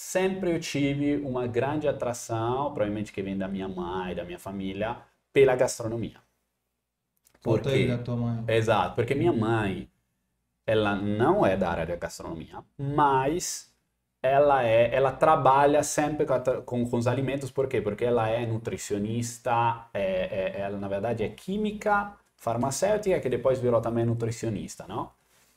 sempre eu tive uma grande atração, provavelmente que vem da minha mãe, da minha família, pela gastronomia. Porque, da tua mãe. Exato, porque minha mãe, ela não é da área da gastronomia, mas ela é, ela trabalha sempre com, com, com os alimentos, por quê? Porque ela é nutricionista, é, é, é, ela na verdade é química farmacêutica, que depois virou também nutricionista, não?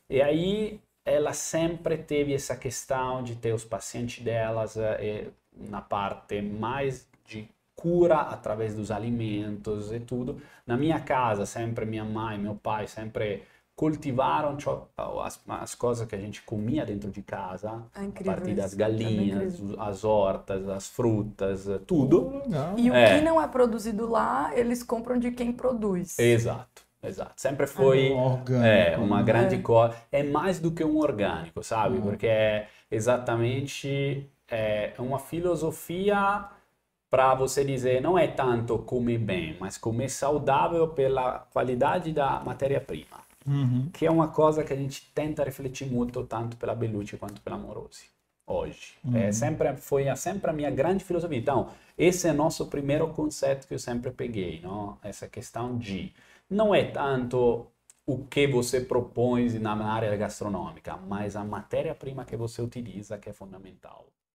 E aí ela sempre teve essa questão de ter os pacientes delas eh, eh, na parte mais de cura através dos alimentos e tudo. Na minha casa, sempre minha mãe, meu pai, sempre cultivaram oh, as, as coisas que a gente comia dentro de casa, é a partir das galinhas, é as hortas, as frutas, eh, tudo. Oh, e o é. que não é produzido lá, eles compram de quem produz. Exato. Exato, sempre ah, foi um é, uma né? grande coisa. É mais do que um orgânico, sabe? Uhum. Porque é exatamente é, uma filosofia para você dizer não é tanto comer bem, mas comer saudável pela qualidade da matéria-prima. Uhum. Que é uma coisa que a gente tenta refletir muito, tanto pela Bellucci quanto pela Morosi, hoje. É uhum. É, sempre, foi a, sempre a minha grande filosofia. Então, esse é nosso primeiro conceito que eu sempre peguei, não? essa questão de não é tanto o que você propõe na área gastronômica, mas a matéria-prima que você utiliza que é fundamental.